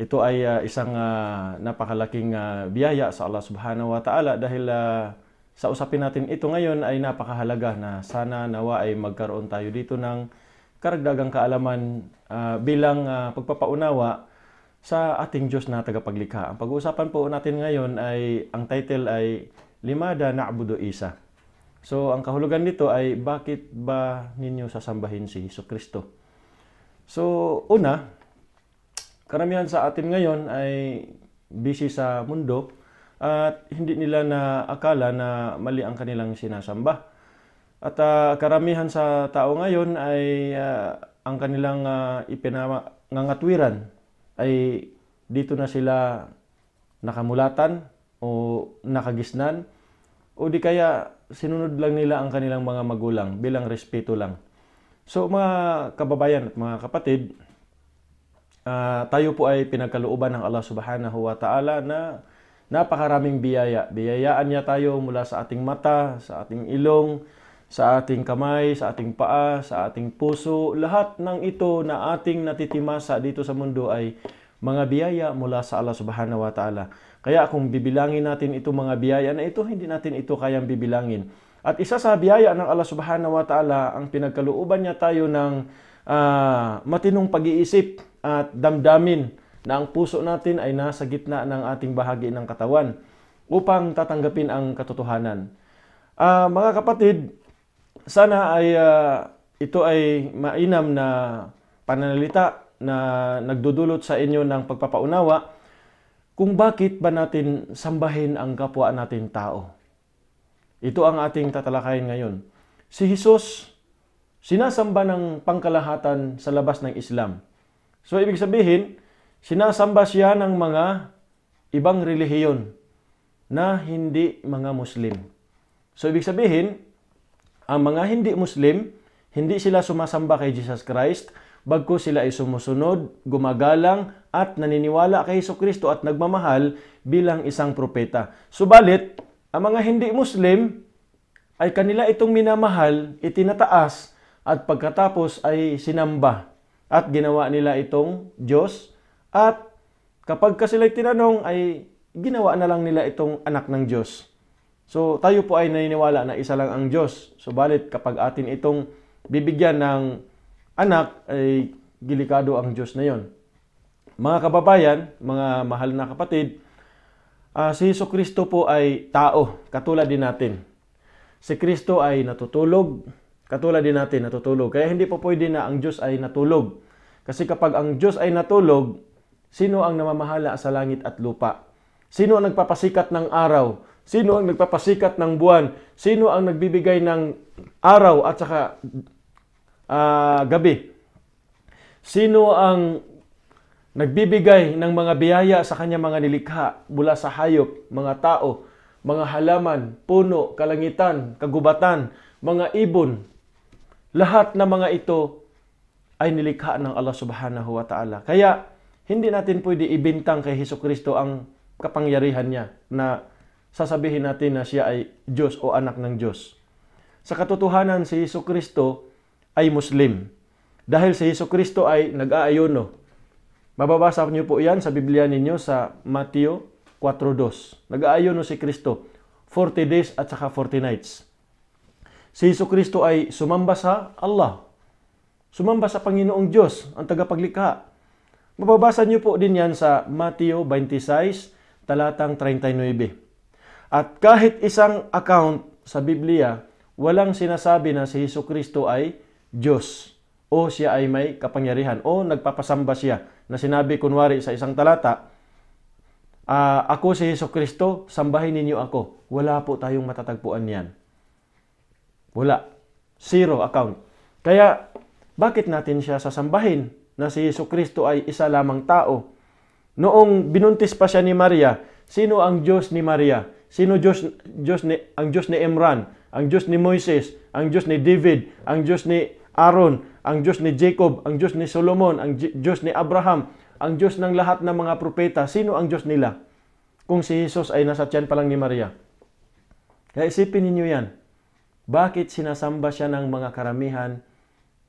ito ay uh, isang uh, napakalaking uh, biyaya sa Allah Subhanahu wa Ta'ala dahil uh, sa usapin natin ito ngayon ay napakahalaga na sana nawa ay magkaroon tayo dito ng karagdagang kaalaman uh, bilang uh, pagpapaunawa sa ating Diyos na tagapaglikha. Ang pag-uusapan po natin ngayon ay ang title ay Limada Na'budu Isa. So, ang kahulugan nito ay bakit ba ninyo sasambahin si Kristo? So, una, karamihan sa atin ngayon ay busy sa mundo at hindi nila na akala na mali ang kanilang sinasamba. At uh, karamihan sa tao ngayon ay uh, ang kanilang uh, ipinangangatwiran ay dito na sila nakamulatan o nakagisnan o di kaya sinunod lang nila ang kanilang mga magulang bilang respeto lang. So mga kababayan at mga kapatid, uh, tayo po ay pinagkalooban ng Allah subhanahu wa ta'ala na napakaraming biyaya. Biyayaan niya tayo mula sa ating mata, sa ating ilong, sa ating kamay, sa ating paa, sa ating puso. Lahat ng ito na ating natitimasa dito sa mundo ay mga biyaya mula sa Allah subhanahu wa ta'ala. Kaya kung bibilangin natin itong mga biyaya na ito, hindi natin ito kayang bibilangin. At isa sa biyaya ng Allah subhanahu wa ta'ala, ang pinagkalooban niya tayo ng uh, matinong pag-iisip at damdamin na ang puso natin ay nasa gitna ng ating bahagi ng katawan upang tatanggapin ang katotohanan. Uh, mga kapatid, sana ay uh, ito ay mainam na pananalita na nagdudulot sa inyo ng pagpapaunawa kung bakit ba natin sambahin ang kapwa natin tao. Ito ang ating tatalakayin ngayon. Si Jesus, sinasamba ng pangkalahatan sa labas ng Islam. So, ibig sabihin, sinasamba siya ng mga ibang relihiyon na hindi mga Muslim. So, ibig sabihin, ang mga hindi Muslim, hindi sila sumasamba kay Jesus Christ, bagko sila ay sumusunod, gumagalang, at naniniwala kay Heso Kristo at nagmamahal bilang isang propeta. Subalit, ang mga hindi Muslim ay kanila itong minamahal, itinataas, at pagkatapos ay sinamba at ginawa nila itong Diyos. At kapag ka sila'y tinanong ay ginawa na lang nila itong anak ng Diyos. So tayo po ay naniniwala na isa lang ang Diyos. Subalit kapag atin itong bibigyan ng anak ay gilikado ang Diyos na yon. Mga kababayan, mga mahal na kapatid, uh, si Yeso Kristo po ay tao, katulad din natin. Si Kristo ay natutulog, Katulad din natin, natutulog. Kaya hindi po pwede na ang Diyos ay natulog. Kasi kapag ang Diyos ay natulog, sino ang namamahala sa langit at lupa? Sino ang nagpapasikat ng araw? Sino ang nagpapasikat ng buwan? Sino ang nagbibigay ng araw at saka uh, gabi? Sino ang nagbibigay ng mga biyaya sa kanya mga nilikha mula sa hayop, mga tao, mga halaman, puno, kalangitan, kagubatan, mga ibon, lahat ng mga ito ay nilikha ng Allah subhanahu wa ta'ala. Kaya, hindi natin pwede ibintang kay Heso Kristo ang kapangyarihan niya na sasabihin natin na siya ay Diyos o anak ng Diyos. Sa katotohanan, si Heso Kristo ay Muslim. Dahil si Heso Kristo ay nag-aayuno. Mababasa niyo po yan sa Biblia ninyo sa Matthew 4.2. Nag-aayuno si Kristo 40 days at saka 40 nights si Yesu Kristo ay sumamba sa Allah. Sumamba sa Panginoong Diyos, ang tagapaglikha. Mababasa niyo po din yan sa Matthew 26, talatang 39. At kahit isang account sa Biblia, walang sinasabi na si Yesu Kristo ay Diyos o siya ay may kapangyarihan o nagpapasamba siya na sinabi kunwari sa isang talata, uh, ako si Yesu Kristo, sambahin ninyo ako. Wala po tayong matatagpuan niyan. Wala. Zero account. Kaya, bakit natin siya sasambahin na si Yesu Kristo ay isa lamang tao? Noong binuntis pa siya ni Maria, sino ang Diyos ni Maria? Sino Diyos, Diyos ni, ang Diyos ni Imran? Ang Diyos ni Moises? Ang Diyos ni David? Ang Diyos ni Aaron? Ang Diyos ni Jacob? Ang Diyos ni Solomon? Ang Diyos ni Abraham? Ang Diyos ng lahat ng mga propeta? Sino ang Diyos nila? Kung si Jesus ay nasa tiyan pa lang ni Maria. Kaya isipin ninyo yan. Bakit sinasamba siya ng mga karamihan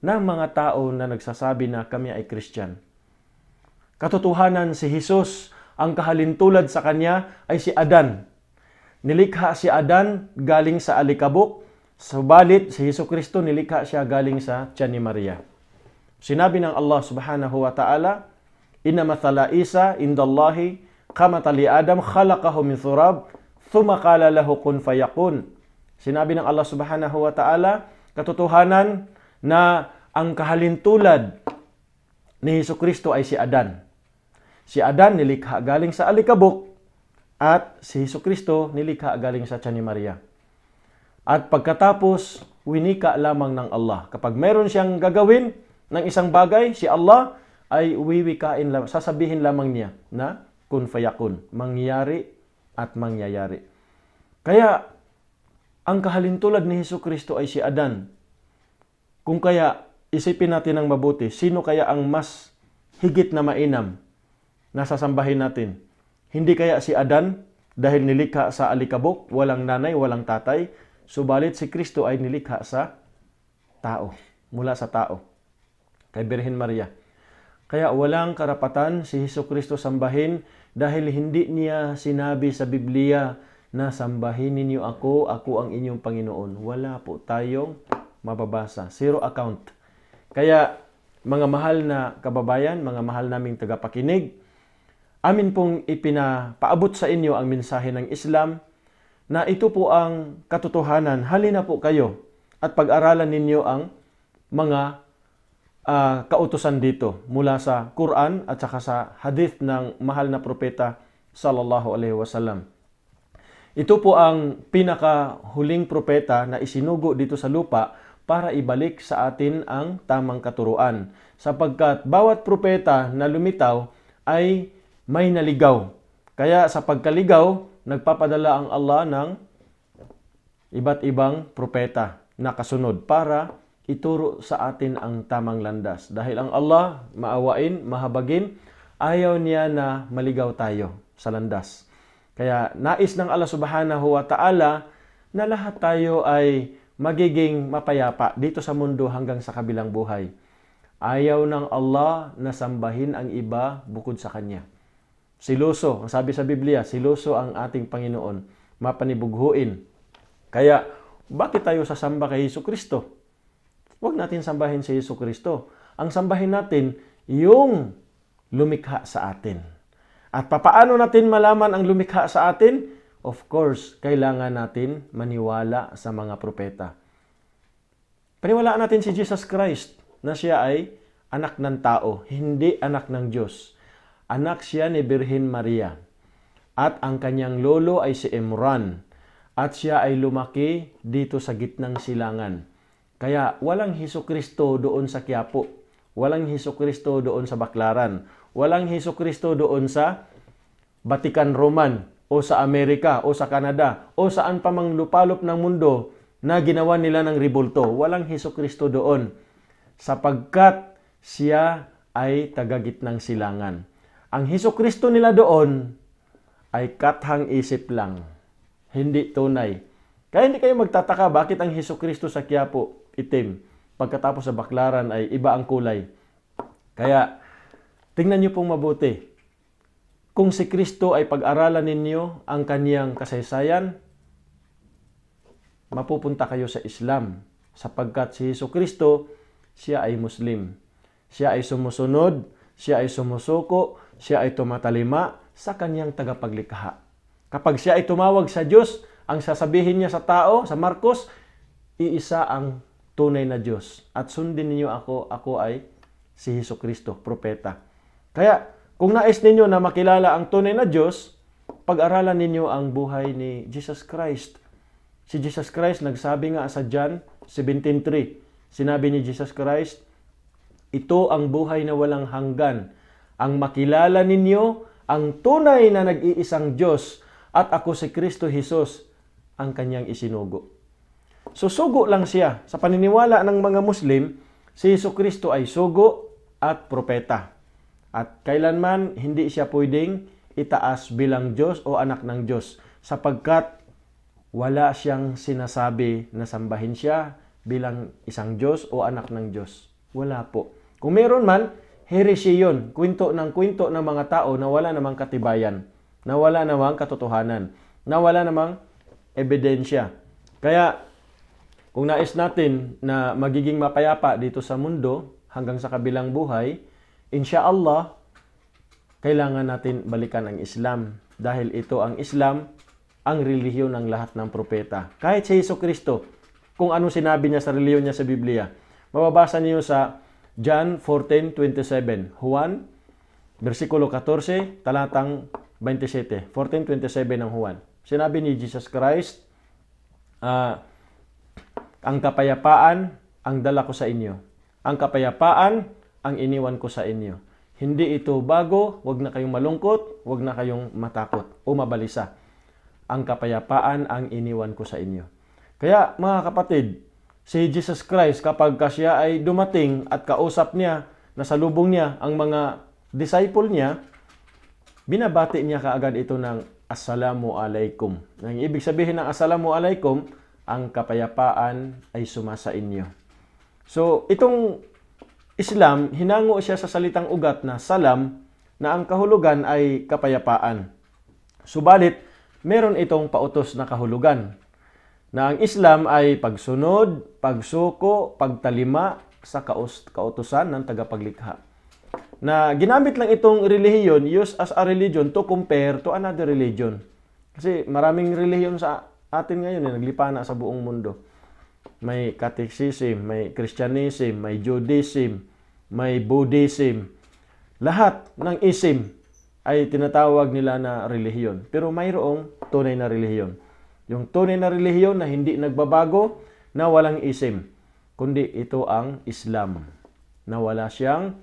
ng mga tao na nagsasabi na kami ay Christian? Katotohanan si Jesus, ang kahalintulad sa kanya ay si Adan. Nilikha si Adan galing sa alikabok, subalit si Hesus Kristo nilikha siya galing sa tiyan ni Maria. Sinabi ng Allah subhanahu wa ta'ala, Inna mathala Isa indallahi kamatali Adam khalaqahu min thurab, thumma qala lahu kun fayakun. Sinabi ng Allah subhanahu wa ta'ala, katotohanan na ang kahalintulad ni Heso Kristo ay si Adan. Si Adan nilikha galing sa alikabok at si Heso Kristo nilikha galing sa tiyan ni Maria. At pagkatapos, winika lamang ng Allah. Kapag meron siyang gagawin ng isang bagay, si Allah ay wiwikain lamang, sasabihin lamang niya na kun fayakun, mangyari at mangyayari. Kaya ang kahalintulad ni Heso Kristo ay si Adan. Kung kaya, isipin natin ang mabuti, sino kaya ang mas higit na mainam na sasambahin natin? Hindi kaya si Adan dahil nilikha sa alikabok, walang nanay, walang tatay, subalit si Kristo ay nilikha sa tao, mula sa tao, kay Birhen Maria. Kaya walang karapatan si Heso Kristo sambahin dahil hindi niya sinabi sa Biblia na sambahin ninyo ako, ako ang inyong Panginoon. Wala po tayong mababasa. Zero account. Kaya mga mahal na kababayan, mga mahal naming tagapakinig, amin pong ipinapaabot sa inyo ang mensahe ng Islam na ito po ang katotohanan. Halina po kayo at pag-aralan ninyo ang mga uh, ah, kautosan dito mula sa Quran at saka sa hadith ng mahal na propeta sallallahu alaihi wasallam. Ito po ang pinakahuling propeta na isinugo dito sa lupa para ibalik sa atin ang tamang katuruan. Sapagkat bawat propeta na lumitaw ay may naligaw. Kaya sa pagkaligaw, nagpapadala ang Allah ng iba't ibang propeta na kasunod para ituro sa atin ang tamang landas. Dahil ang Allah, maawain, mahabagin, ayaw niya na maligaw tayo sa landas. Kaya nais ng Allah subhanahu wa ta'ala na lahat tayo ay magiging mapayapa dito sa mundo hanggang sa kabilang buhay. Ayaw ng Allah na sambahin ang iba bukod sa Kanya. Siloso, ang sabi sa Biblia, siloso ang ating Panginoon, mapanibughuin. Kaya, bakit tayo sasamba kay Yesu Kristo? Huwag natin sambahin si Yesu Kristo. Ang sambahin natin, yung lumikha sa atin. At papaano natin malaman ang lumikha sa atin? Of course, kailangan natin maniwala sa mga propeta. Paniwalaan natin si Jesus Christ na siya ay anak ng tao, hindi anak ng Diyos. Anak siya ni Birhen Maria. At ang kanyang lolo ay si Imran. At siya ay lumaki dito sa gitnang silangan. Kaya walang Heso Kristo doon sa Quiapo. Walang Heso Kristo doon sa Baklaran Walang Heso Kristo doon sa Vatican Roman o sa Amerika o sa Canada o saan pa mang lupalop ng mundo na ginawa nila ng ribulto. Walang Heso Kristo doon sapagkat siya ay tagagitnang silangan. Ang Heso Kristo nila doon ay kathang isip lang. Hindi tunay. Kaya hindi kayo magtataka bakit ang Heso Kristo sa Quiapo itim pagkatapos sa baklaran ay iba ang kulay. Kaya Tingnan niyo pong mabuti. Kung si Kristo ay pag-aralan ninyo ang kaniyang kasaysayan, mapupunta kayo sa Islam sapagkat si Heso Kristo, siya ay Muslim. Siya ay sumusunod, siya ay sumusuko, siya ay tumatalima sa kaniyang tagapaglikha. Kapag siya ay tumawag sa Diyos, ang sasabihin niya sa tao, sa Marcos, iisa ang tunay na Diyos. At sundin ninyo ako, ako ay si Heso Kristo, propeta. Kaya, kung nais ninyo na makilala ang tunay na Diyos, pag-aralan ninyo ang buhay ni Jesus Christ. Si Jesus Christ nagsabi nga sa John 17.3, sinabi ni Jesus Christ, Ito ang buhay na walang hanggan, ang makilala ninyo ang tunay na nag-iisang Diyos at ako si Kristo Jesus ang kanyang isinugo. So sugo lang siya. Sa paniniwala ng mga Muslim, si Yeso Kristo ay sugo at propeta. At kailanman hindi siya pwedeng itaas bilang Diyos o anak ng Diyos sapagkat wala siyang sinasabi na sambahin siya bilang isang Diyos o anak ng Diyos. Wala po. Kung meron man, heresy yun. Kwento ng kwento ng mga tao na wala namang katibayan, na wala namang katotohanan, na wala namang ebidensya. Kaya kung nais natin na magiging mapayapa dito sa mundo hanggang sa kabilang buhay, Insha'Allah, kailangan natin balikan ang Islam dahil ito ang Islam ang relihiyon ng lahat ng propeta. Kahit si Hesus Kristo, kung ano sinabi niya sa relihiyon niya sa Biblia. Mababasa niyo sa John 14:27, Juan versikulo 14, talatang 27, 14:27 ng Juan. Sinabi ni Jesus Christ, uh, ang kapayapaan ang dala ko sa inyo. Ang kapayapaan ang iniwan ko sa inyo. Hindi ito bago, wag na kayong malungkot, wag na kayong matakot o mabalisa. Ang kapayapaan ang iniwan ko sa inyo. Kaya mga kapatid, si Jesus Christ kapag siya ay dumating at kausap niya, nasalubong niya ang mga disciple niya, binabati niya kaagad ito ng Assalamu alaikum. Ang ibig sabihin ng Assalamu alaikum, ang kapayapaan ay suma inyo. So, itong Islam, hinango siya sa salitang ugat na salam na ang kahulugan ay kapayapaan. Subalit, meron itong pautos na kahulugan na ang Islam ay pagsunod, pagsuko, pagtalima sa kautusan ng tagapaglikha. Na ginamit lang itong relihiyon used as a religion to compare to another religion. Kasi maraming relihiyon sa atin ngayon, eh, naglipa na sa buong mundo may Catholicism, may Christianism, may Judaism, may Buddhism. Lahat ng ism ay tinatawag nila na relihiyon. Pero mayroong tunay na relihiyon. Yung tunay na relihiyon na hindi nagbabago, na walang ism. Kundi ito ang Islam. Na wala siyang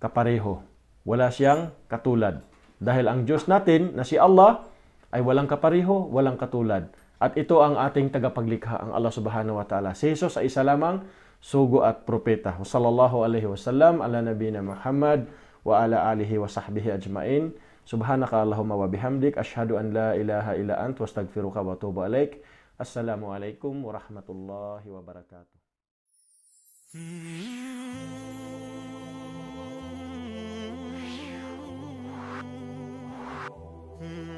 kapareho. Wala siyang katulad. Dahil ang Diyos natin na si Allah ay walang kapareho, walang katulad. At ito ang ating tagapaglikha, ang Allah subhanahu wa ta'ala. Si Jesus ay isa lamang sugo at propeta. Sallallahu alaihi sallam ala nabina Muhammad wa ala alihi wa sahbihi ajmain. Subhanaka Allahumma wa bihamdik. Ashhadu an la ilaha ila ant. Wa Wastagfiruka wa tubu alaik. Assalamualaikum warahmatullahi wabarakatuh. Hmm. Mm-hmm.